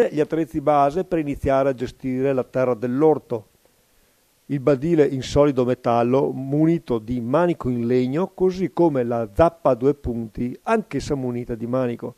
infine gli attrezzi base per iniziare a gestire la terra dell'orto. Il badile in solido metallo munito di manico in legno, così come la zappa a due punti, anch'essa munita di manico.